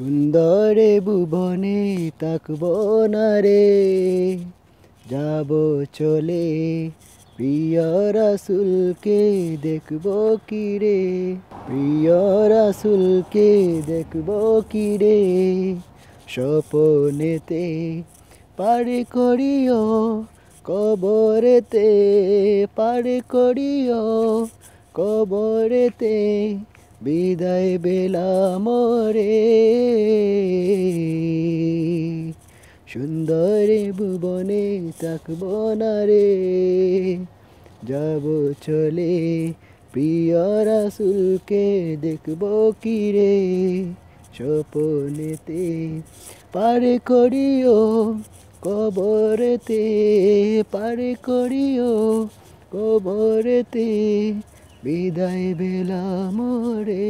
সুন্দরে ভুবনে তাকব না রে যাব চলে প্রিয় রাসুলকে দেখব কি রে প্রিয় রাসুলকে দেখব কি রে স্বপনেতে পারে করিও কবরেতে পারে করিও কবরেতে বিদায় বেলা মরে সুন্দরে ভুবনে থাকব না রে যাব চলে প্রিয় রাসুলকে দেখব কি রে স্বপনেতে পারে করিও কবরেতে পারে করিও কবরেতে বিদায় বেলা মোরে